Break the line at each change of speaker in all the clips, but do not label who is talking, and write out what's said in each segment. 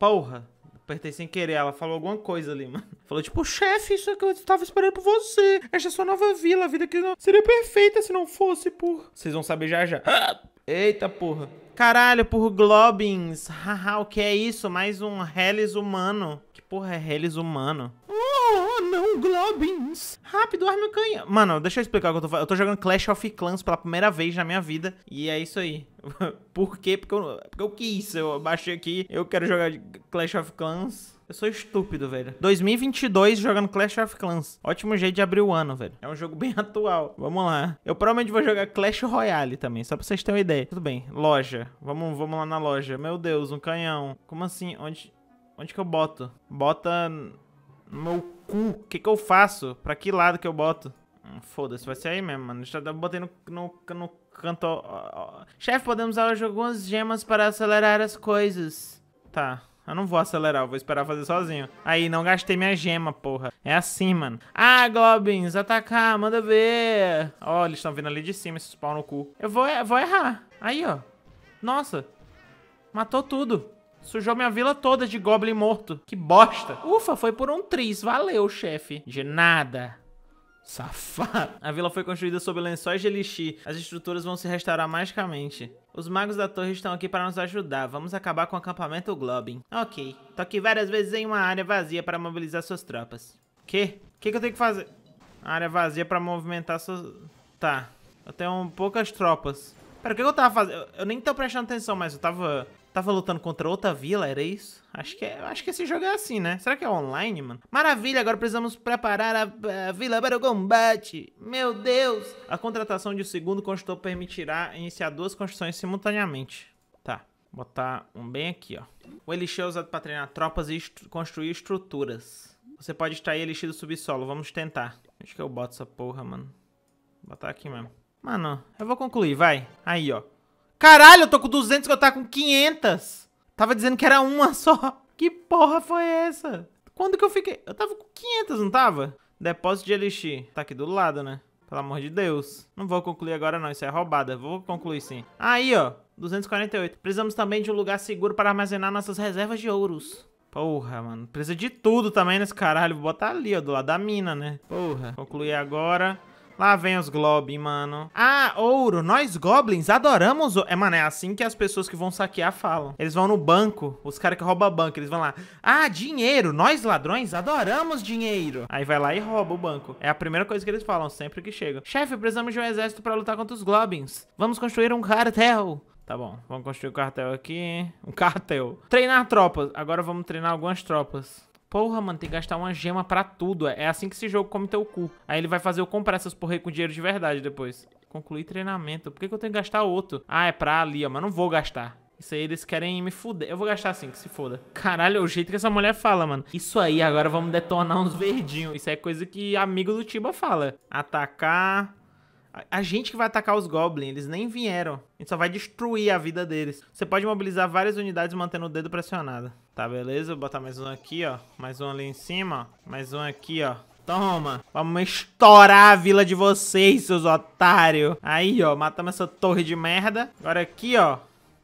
Porra. Apertei sem querer, ela falou alguma coisa ali, mano. Falou tipo, chefe, isso é que eu estava esperando por você. Esta é sua nova vila, a vida que não... seria perfeita se não fosse por... Vocês vão saber já já. Eita porra. Caralho, por Globins. Haha, o que é isso? Mais um Hellis humano. Que porra é Hellis humano? não, Globins! Rápido, arme o canhão. Mano, deixa eu explicar o que eu tô fazendo. Eu tô jogando Clash of Clans pela primeira vez na minha vida. E é isso aí. Por quê? Porque eu, porque eu quis. Eu baixei aqui. Eu quero jogar Clash of Clans. Eu sou estúpido, velho. 2022 jogando Clash of Clans. Ótimo jeito de abrir o ano, velho. É um jogo bem atual. Vamos lá. Eu provavelmente vou jogar Clash Royale também, só pra vocês terem uma ideia. Tudo bem. Loja. Vamos, vamos lá na loja. Meu Deus, um canhão. Como assim? Onde, onde que eu boto? Bota... No meu cu, o que que eu faço? Pra que lado que eu boto? Hum, Foda-se, vai ser aí mesmo, mano. Já tá botei no, no, no canto... Ó, ó. Chefe, podemos usar algumas gemas para acelerar as coisas. Tá. Eu não vou acelerar, eu vou esperar fazer sozinho. Aí, não gastei minha gema, porra. É assim, mano. Ah, Globins, atacar, manda ver. Ó, oh, eles estão vindo ali de cima, esses pau no cu. Eu vou, vou errar. Aí, ó. Nossa. Matou tudo. Sujou minha vila toda de goblin morto. Que bosta. Ufa, foi por um tris. Valeu, chefe. De nada. Safado. A vila foi construída sob lençóis de elixir. As estruturas vão se restaurar magicamente. Os magos da torre estão aqui para nos ajudar. Vamos acabar com o acampamento Globin. Ok. Toque várias vezes em uma área vazia para mobilizar suas tropas. Que? O que, que eu tenho que fazer? área vazia para movimentar suas... Tá. Eu tenho poucas tropas. Pera, o que, que eu tava fazendo? Eu nem tô prestando atenção, mas eu tava Tava lutando contra outra vila, era isso? Acho que, é, acho que esse jogo é assim, né? Será que é online, mano? Maravilha, agora precisamos preparar a, a vila para o combate. Meu Deus! A contratação de um segundo construtor permitirá iniciar duas construções simultaneamente. Tá, botar um bem aqui, ó. O elixir é usado para treinar tropas e estru construir estruturas. Você pode extrair elixir do subsolo, vamos tentar. Acho que eu boto essa porra, mano. Vou botar aqui mesmo. Mano, eu vou concluir, vai. Aí, ó. Caralho, eu tô com 200 que eu tava com 500. Tava dizendo que era uma só. Que porra foi essa? Quando que eu fiquei? Eu tava com 500, não tava? Depósito de elixir. Tá aqui do lado, né? Pelo amor de Deus. Não vou concluir agora não, isso é roubada. Vou concluir sim. Aí, ó. 248. Precisamos também de um lugar seguro para armazenar nossas reservas de ouros. Porra, mano. Precisa de tudo também nesse caralho. Vou botar ali, ó, do lado da mina, né? Porra. Concluir agora. Lá vem os Globin, mano. Ah, ouro. Nós Goblins adoramos ouro. É, mano, é assim que as pessoas que vão saquear falam. Eles vão no banco, os caras que roubam banco, eles vão lá. Ah, dinheiro. Nós ladrões adoramos dinheiro. Aí vai lá e rouba o banco. É a primeira coisa que eles falam sempre que chegam. Chefe, precisamos de um exército para lutar contra os Globins. Vamos construir um cartel. Tá bom, vamos construir um cartel aqui. Um cartel. Treinar tropas. Agora vamos treinar algumas tropas. Porra, mano, tem que gastar uma gema pra tudo. É. é assim que esse jogo come teu cu. Aí ele vai fazer eu comprar essas porra com dinheiro de verdade depois. Concluir treinamento. Por que, que eu tenho que gastar outro? Ah, é pra ali, ó. Mas não vou gastar. Isso aí eles querem me fuder. Eu vou gastar assim, que se foda. Caralho, é o jeito que essa mulher fala, mano. Isso aí, agora vamos detonar uns verdinhos. Isso é coisa que amigo do Tiba fala. Atacar, a gente que vai atacar os goblins, eles nem vieram. A gente só vai destruir a vida deles. Você pode mobilizar várias unidades mantendo o dedo pressionado. Tá, beleza? Vou botar mais um aqui, ó. Mais um ali em cima, ó. Mais um aqui, ó. Toma. Vamos estourar a vila de vocês, seus otários. Aí, ó. Matamos essa torre de merda. Agora aqui, ó.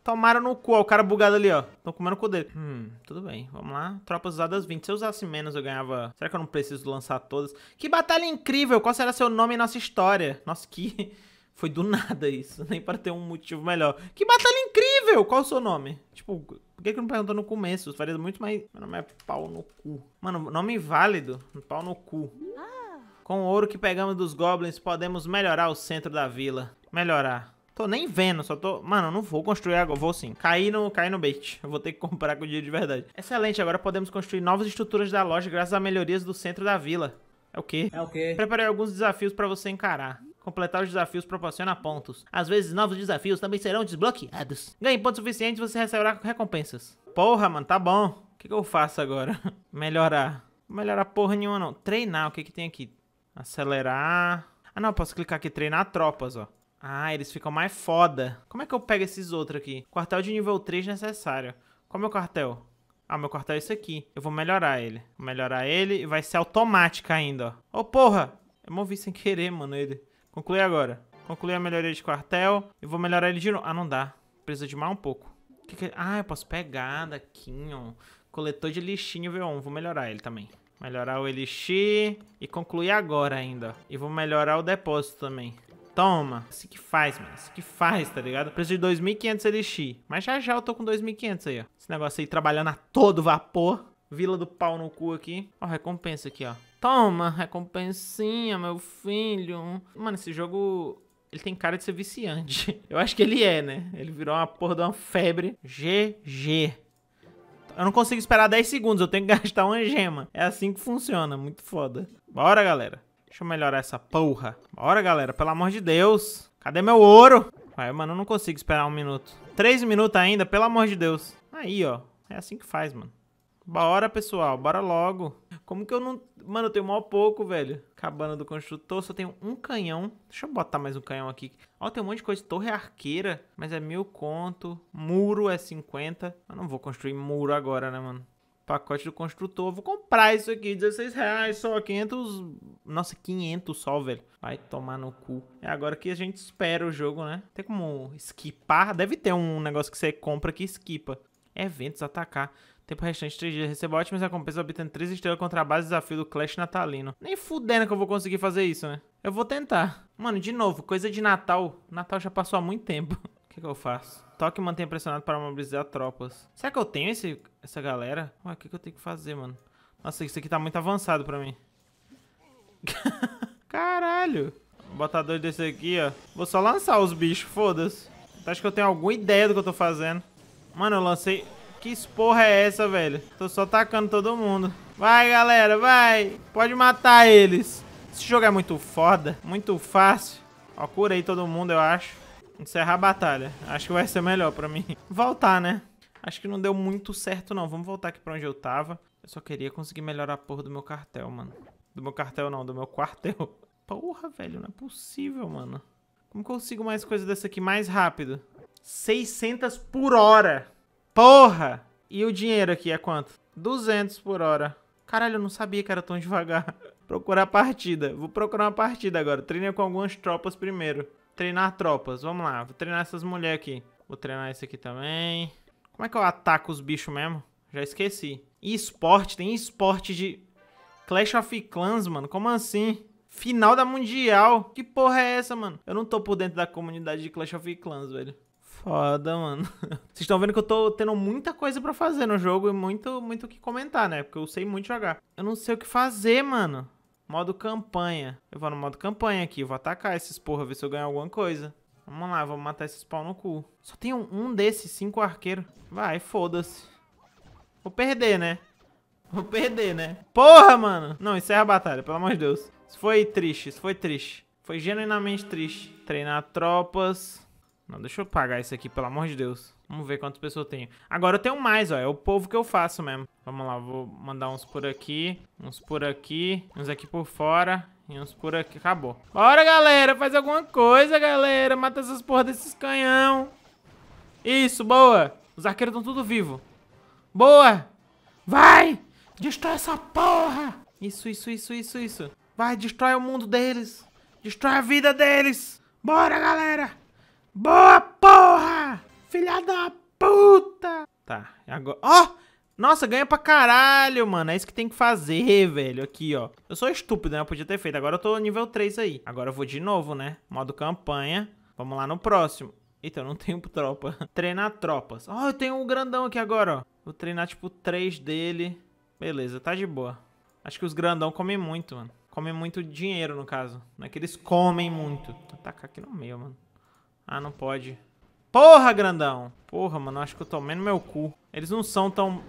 Tomaram no cu, ó, o cara bugado ali, ó. Estão comendo o cu dele. Hum, tudo bem. Vamos lá. Tropas usadas 20. Se eu usasse menos, eu ganhava... Será que eu não preciso lançar todas? Que batalha incrível! Qual será seu nome e nossa história? Nossa, que... Foi do nada isso. Nem para ter um motivo melhor. Que batalha incrível! Qual o seu nome? Tipo, por que, que não perguntou no começo? Faria muito mais... Meu nome é pau no cu. Mano, nome inválido. Pau no cu. Ah. Com o ouro que pegamos dos goblins, podemos melhorar o centro da vila. Melhorar. Tô nem vendo, só tô... Mano, não vou construir agora, vou sim. Caí no, caí no bait. Eu vou ter que comprar com o dia de verdade. Excelente, agora podemos construir novas estruturas da loja graças a melhorias do centro da vila. É o quê? É o quê? Preparei alguns desafios pra você encarar. Completar os desafios proporciona pontos. Às vezes, novos desafios também serão desbloqueados. Ganhe pontos suficientes e você receberá recompensas. Porra, mano, tá bom. O que, que eu faço agora? Melhorar. Melhorar porra nenhuma, não. Treinar, o que que tem aqui? Acelerar. Ah, não, posso clicar aqui, treinar tropas, ó. Ah, eles ficam mais foda. Como é que eu pego esses outros aqui? Quartel de nível 3 necessário. Qual é o meu quartel? Ah, meu quartel é esse aqui. Eu vou melhorar ele. Vou melhorar ele e vai ser automática ainda, ó. Ô, oh, porra! Eu movi sem querer, mano, ele. Conclui agora. Conclui a melhoria de quartel. E vou melhorar ele de novo. Ah, não dá. Precisa de mais um pouco. Que que... É? Ah, eu posso pegar daqui, ó. Coletor de lixinho V1. Vou melhorar ele também. Melhorar o elixir. E concluir agora ainda, ó. E vou melhorar o depósito também. Toma. Isso assim que faz, mano. Isso assim que faz, tá ligado? Preço de 2.500 elixir. Mas já já eu tô com 2.500 aí, ó. Esse negócio aí trabalhando a todo vapor. Vila do pau no cu aqui. Ó, recompensa aqui, ó. Toma, recompensinha, meu filho. Mano, esse jogo ele tem cara de ser viciante. Eu acho que ele é, né? Ele virou uma porra de uma febre. GG. Eu não consigo esperar 10 segundos, eu tenho que gastar uma gema. É assim que funciona, muito foda. Bora, galera. Deixa eu melhorar essa porra. Bora, galera. Pelo amor de Deus. Cadê meu ouro? Ué, mano, eu não consigo esperar um minuto. Três minutos ainda, pelo amor de Deus. Aí, ó. É assim que faz, mano. Bora, pessoal. Bora logo. Como que eu não... Mano, eu tenho mal pouco, velho. Cabana do construtor. Só tenho um canhão. Deixa eu botar mais um canhão aqui. Ó, tem um monte de coisa. Torre arqueira. Mas é mil conto. Muro é 50. Eu não vou construir muro agora, né, mano? Pacote do construtor. Vou comprar isso aqui, 16 reais só, 500... Nossa, 500 só, velho. Vai tomar no cu. É agora que a gente espera o jogo, né? Tem como skipar? Deve ter um negócio que você compra que skipa. Eventos, atacar. Tempo restante, 3 dias. Receba ótimas recompensas obtendo 3 estrelas contra a base desafio do Clash Natalino. Nem fudendo que eu vou conseguir fazer isso, né? Eu vou tentar. Mano, de novo, coisa de Natal. Natal já passou há muito tempo. O que, que eu faço? Toque e pressionado para mobilizar tropas. Será que eu tenho esse, essa galera? Ué, o que, que eu tenho que fazer, mano? Nossa, isso aqui tá muito avançado pra mim. Caralho. Vou botar dois desse aqui, ó. Vou só lançar os bichos, foda-se. Então, acho que eu tenho alguma ideia do que eu tô fazendo. Mano, eu lancei... Que porra é essa, velho? Tô só atacando todo mundo. Vai, galera, vai. Pode matar eles. Esse jogo é muito foda, muito fácil. Ó, curei todo mundo, eu acho. Encerrar a batalha. Acho que vai ser melhor pra mim. Voltar, né? Acho que não deu muito certo, não. Vamos voltar aqui pra onde eu tava. Eu só queria conseguir melhorar a porra do meu cartel, mano. Do meu cartel, não. Do meu quartel. Porra, velho. Não é possível, mano. Como consigo mais coisa dessa aqui mais rápido? 600 por hora. Porra! E o dinheiro aqui é quanto? 200 por hora. Caralho, eu não sabia que era tão devagar. Procurar partida. Vou procurar uma partida agora. Treina com algumas tropas primeiro. Treinar tropas. Vamos lá. Vou treinar essas mulheres aqui. Vou treinar esse aqui também. Como é que eu ataco os bichos mesmo? Já esqueci. E esporte? Tem esporte de Clash of Clans, mano. Como assim? Final da Mundial. Que porra é essa, mano? Eu não tô por dentro da comunidade de Clash of Clans, velho. Foda, mano. Vocês estão vendo que eu tô tendo muita coisa para fazer no jogo e muito, muito o que comentar, né? Porque eu sei muito jogar. Eu não sei o que fazer, mano. Modo campanha. Eu vou no modo campanha aqui. Eu vou atacar esses porra, ver se eu ganho alguma coisa. Vamos lá, vamos matar esses pau no cu. Só tem um, um desses, cinco arqueiros. Vai, foda-se. Vou perder, né? Vou perder, né? Porra, mano! Não, encerra é a batalha, pelo amor de Deus. Isso foi triste, isso foi triste. Foi genuinamente triste. Treinar tropas. Não, deixa eu pagar isso aqui, pelo amor de Deus. Vamos ver quantas pessoas eu tenho. Agora eu tenho mais, ó. É o povo que eu faço mesmo. Vamos lá, vou mandar uns por aqui, uns por aqui, uns aqui por fora e uns por aqui. Acabou. Bora, galera. Faz alguma coisa, galera. Mata essas porra desses canhão. Isso, boa. Os arqueiros estão tudo vivo. Boa. Vai. Destrói essa porra. Isso, isso, isso, isso, isso. Vai, destrói o mundo deles. Destrói a vida deles. Bora, galera. Boa porra. Filha da puta! Tá, agora... Ó! Oh! Nossa, ganha pra caralho, mano. É isso que tem que fazer, velho. Aqui, ó. Eu sou estúpido, né? Eu podia ter feito. Agora eu tô nível 3 aí. Agora eu vou de novo, né? Modo campanha. Vamos lá no próximo. Eita, eu não tenho tropa. Treinar tropas. Ó, oh, eu tenho um grandão aqui agora, ó. Vou treinar, tipo, três dele. Beleza, tá de boa. Acho que os grandão comem muito, mano. Comem muito dinheiro, no caso. Não é que eles comem muito. Vou atacar aqui no meio, mano. Ah, não pode. Porra, grandão. Porra, mano, acho que eu tomei no meu cu. Eles não são tão...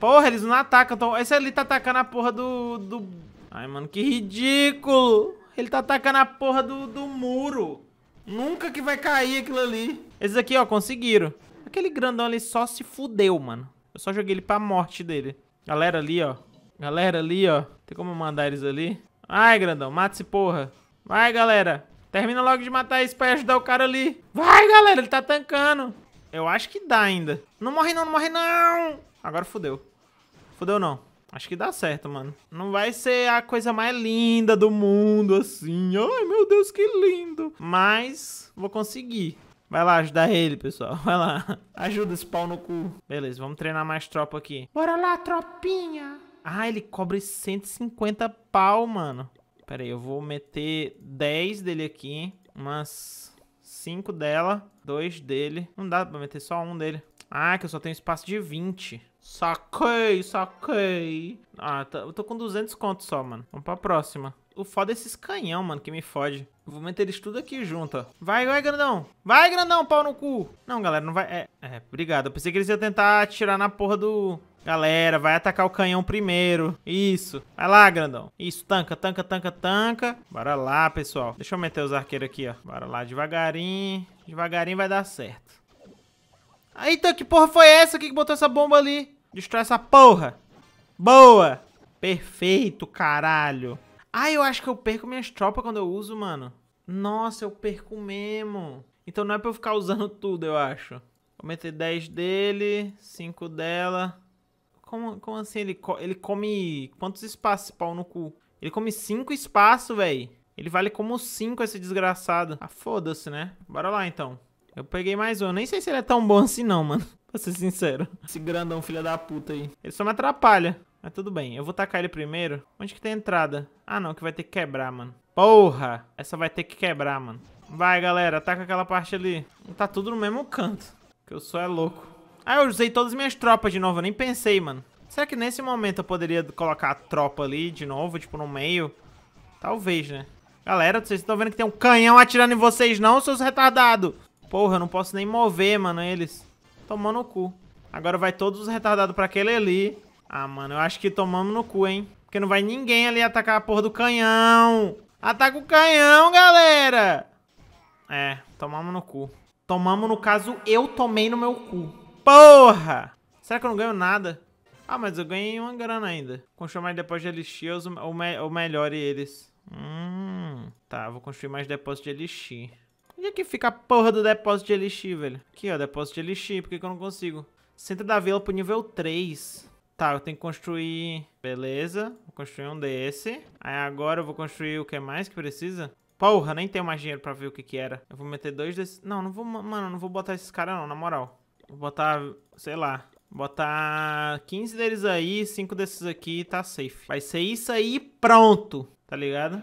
Porra, eles não atacam tão... Esse ali tá atacando a porra do... do... Ai, mano, que ridículo. Ele tá atacando a porra do, do muro. Nunca que vai cair aquilo ali. Esses aqui, ó, conseguiram. Aquele grandão ali só se fudeu, mano. Eu só joguei ele pra morte dele. Galera ali, ó. Galera ali, ó. Tem como mandar eles ali? Ai, grandão, mata esse porra. Vai, galera. Termina logo de matar isso pra ajudar o cara ali. Vai, galera, ele tá tancando. Eu acho que dá ainda. Não morre não, não morre não. Agora fodeu. Fodeu não. Acho que dá certo, mano. Não vai ser a coisa mais linda do mundo, assim. Ai, meu Deus, que lindo. Mas vou conseguir. Vai lá ajudar ele, pessoal. Vai lá. Ajuda esse pau no cu. Beleza, vamos treinar mais tropa aqui. Bora lá, tropinha. Ah, ele cobre 150 pau, mano pera aí, eu vou meter 10 dele aqui, umas 5 dela, 2 dele. Não dá pra meter só um dele. Ah, que eu só tenho espaço de 20. Saquei, saquei. Ah, tá, eu tô com 200 contos só, mano. Vamos pra próxima. O foda é esses canhão, mano, que me fode. Eu vou meter eles tudo aqui junto, ó. Vai, vai, grandão. Vai, grandão, pau no cu. Não, galera, não vai... É, é obrigado. Eu pensei que eles iam tentar atirar na porra do... Galera, vai atacar o canhão primeiro. Isso. Vai lá, grandão. Isso, tanca, tanca, tanca, tanca. Bora lá, pessoal. Deixa eu meter os arqueiros aqui, ó. Bora lá, devagarinho. Devagarinho vai dar certo. Eita, que porra foi essa aqui que botou essa bomba ali? Destrói essa porra. Boa. Perfeito, caralho. Ah, eu acho que eu perco minhas tropas quando eu uso, mano. Nossa, eu perco mesmo. Então não é pra eu ficar usando tudo, eu acho. Vou meter 10 dele, 5 dela... Como, como assim? Ele, co ele come quantos espaços, pau no cu? Ele come cinco espaços, velho. Ele vale como cinco, esse desgraçado. Ah, foda-se, né? Bora lá, então. Eu peguei mais um. Nem sei se ele é tão bom assim não, mano. Pra ser sincero. Esse grandão filha da puta aí. Ele só me atrapalha. Mas tudo bem. Eu vou tacar ele primeiro. Onde que tem entrada? Ah, não. Que vai ter que quebrar, mano. Porra! Essa vai ter que quebrar, mano. Vai, galera. Ataca aquela parte ali. Tá tudo no mesmo canto. Que eu sou é louco. Ah, eu usei todas as minhas tropas de novo, eu nem pensei, mano. Será que nesse momento eu poderia colocar a tropa ali de novo, tipo, no meio? Talvez, né? Galera, vocês estão vendo que tem um canhão atirando em vocês não, seus retardados? Porra, eu não posso nem mover, mano, eles. Tomando no cu. Agora vai todos os retardados pra aquele ali. Ah, mano, eu acho que tomamos no cu, hein? Porque não vai ninguém ali atacar a porra do canhão. Ataca o canhão, galera! É, tomamos no cu. Tomamos, no caso, eu tomei no meu cu. Porra! Será que eu não ganho nada? Ah, mas eu ganhei uma grana ainda. Construir mais depósito de elixir ou, me ou melhore eles. Hum, tá, vou construir mais depósito de elixir. Onde é que fica a porra do depósito de elixir, velho? Aqui, ó, depósito de elixir. Por que, que eu não consigo? Centro da vila pro nível 3. Tá, eu tenho que construir... Beleza, vou construir um desse. Aí agora eu vou construir o que mais que precisa? Porra, nem tenho mais dinheiro pra ver o que que era. Eu vou meter dois desses... Não, não vou... Mano, não vou botar esses caras não, na moral. Vou botar, sei lá, botar 15 deles aí, 5 desses aqui tá safe. Vai ser isso aí pronto, tá ligado?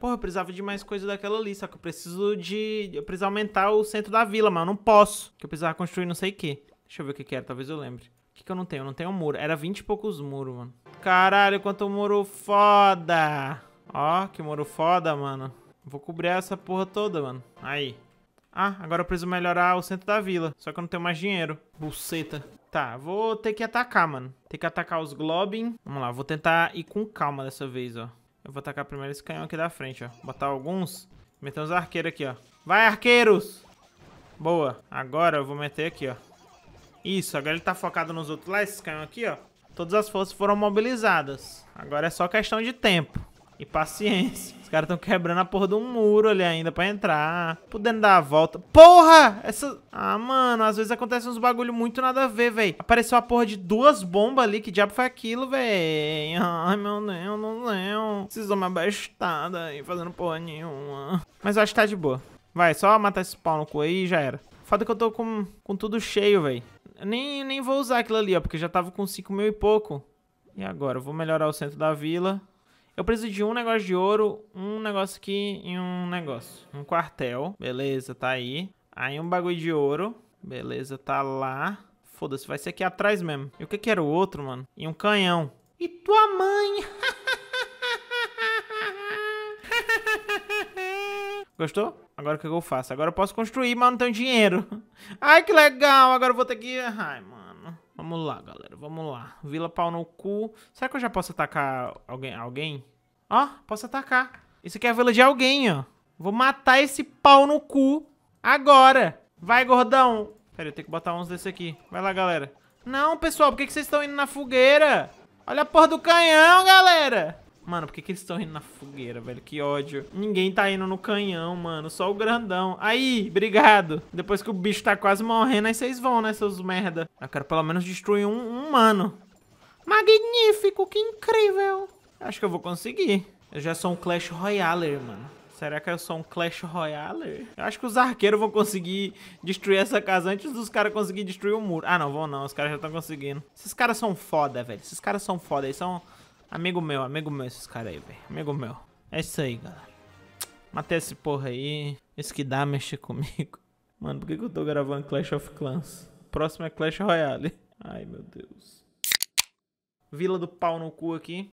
Porra, eu precisava de mais coisa daquela ali, só que eu preciso de... Eu preciso aumentar o centro da vila, mas eu não posso. Que eu precisava construir não sei o que. Deixa eu ver o que que era, talvez eu lembre. O que que eu não tenho? Eu não tenho um muro. Era 20 e poucos muros, mano. Caralho, quanto muro foda! Ó, que muro foda, mano. Vou cobrir essa porra toda, mano. Aí. Ah, agora eu preciso melhorar o centro da vila. Só que eu não tenho mais dinheiro. Buceta. Tá, vou ter que atacar, mano. Tem que atacar os Globin. Vamos lá, vou tentar ir com calma dessa vez, ó. Eu vou atacar primeiro esse canhão aqui da frente, ó. Botar alguns. Meter uns arqueiros aqui, ó. Vai, arqueiros! Boa. Agora eu vou meter aqui, ó. Isso, agora ele tá focado nos outros lá, esses canhões aqui, ó. Todas as forças foram mobilizadas. Agora é só questão de tempo. E paciência. Os caras estão quebrando a porra de um muro ali ainda pra entrar. Podendo dar a volta. Porra! Essa... Ah, mano, às vezes acontece uns bagulho muito nada a ver, velho. Apareceu a porra de duas bombas ali. Que diabo foi aquilo, velho? Ai, meu Deus, não Deus. Esses homens abastados aí, fazendo porra nenhuma. Mas eu acho que tá de boa. Vai, só matar esse pau no cu aí e já era. Foda que eu tô com, com tudo cheio, velho. Nem, nem vou usar aquilo ali, ó. Porque já tava com 5 mil e pouco. E agora? Eu vou melhorar o centro da vila. Eu preciso de um negócio de ouro, um negócio aqui e um negócio. Um quartel. Beleza, tá aí. Aí um bagulho de ouro. Beleza, tá lá. Foda-se, vai ser aqui atrás mesmo. E o que que era o outro, mano? E um canhão. E tua mãe? Gostou? Agora o que eu faço? Agora eu posso construir, mas não tenho dinheiro. Ai, que legal. Agora eu vou ter que... Ai, mano. Vamos lá, galera. Vamos lá. Vila pau no cu. Será que eu já posso atacar alguém? alguém? Ó, posso atacar. Isso aqui é a vila de alguém, ó. Vou matar esse pau no cu agora. Vai, gordão. Pera, eu tenho que botar uns desse aqui. Vai lá, galera. Não, pessoal, por que vocês estão indo na fogueira? Olha a porra do canhão, galera. Mano, por que, que eles estão indo na fogueira, velho? Que ódio. Ninguém tá indo no canhão, mano. Só o grandão. Aí, obrigado. Depois que o bicho tá quase morrendo, aí vocês vão, né, seus merda? Eu quero pelo menos destruir um, humano. Magnífico, que incrível. Acho que eu vou conseguir. Eu já sou um Clash Royale, mano. Será que eu sou um Clash Royale? Eu acho que os arqueiros vão conseguir destruir essa casa antes dos caras conseguirem destruir o muro. Ah, não, vão não. Os caras já estão conseguindo. Esses caras são foda, velho. Esses caras são foda. Eles são... Amigo meu, amigo meu esses caras aí, velho. Amigo meu. É isso aí, galera. Matei esse porra aí. Isso que dá mexer comigo. Mano, por que, que eu tô gravando Clash of Clans? Próximo é Clash Royale. Ai, meu Deus. Vila do pau no cu aqui.